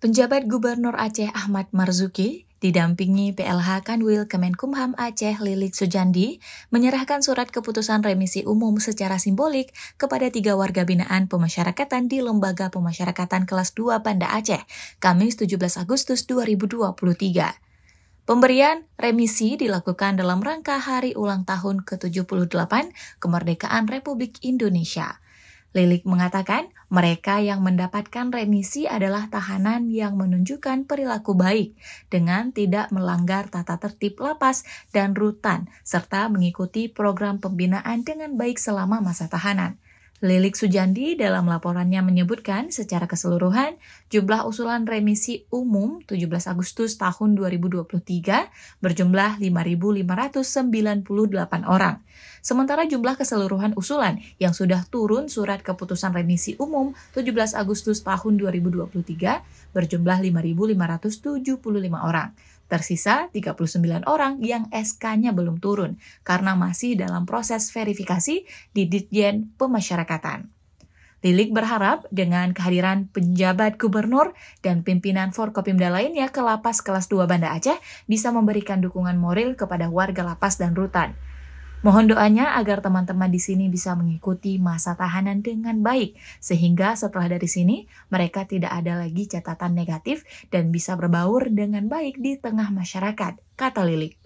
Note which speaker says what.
Speaker 1: Penjabat Gubernur Aceh Ahmad Marzuki didampingi PLH Kanwil Kemenkumham Aceh Lilik Sujandi menyerahkan surat keputusan remisi umum secara simbolik kepada tiga warga binaan pemasyarakatan di Lembaga Pemasyarakatan Kelas 2 Banda Aceh, Kamis 17 Agustus 2023. Pemberian remisi dilakukan dalam rangka Hari Ulang Tahun ke-78 Kemerdekaan Republik Indonesia. Lilik mengatakan, mereka yang mendapatkan remisi adalah tahanan yang menunjukkan perilaku baik dengan tidak melanggar tata tertib lapas dan rutan, serta mengikuti program pembinaan dengan baik selama masa tahanan. Lilik Sujandi dalam laporannya menyebutkan secara keseluruhan jumlah usulan remisi umum 17 Agustus tahun 2023 berjumlah 5.598 orang. Sementara jumlah keseluruhan usulan yang sudah turun surat keputusan remisi umum 17 Agustus tahun 2023 berjumlah 5.575 orang. Tersisa 39 orang yang SK-nya belum turun karena masih dalam proses verifikasi di Ditjen Pemasyarakatan. Lilik berharap dengan kehadiran penjabat gubernur dan pimpinan Forkopimda lainnya ke lapas kelas 2 Banda Aceh bisa memberikan dukungan moral kepada warga lapas dan rutan Mohon doanya agar teman-teman di sini bisa mengikuti masa tahanan dengan baik, sehingga setelah dari sini mereka tidak ada lagi catatan negatif dan bisa berbaur dengan baik di tengah masyarakat, kata Lilik.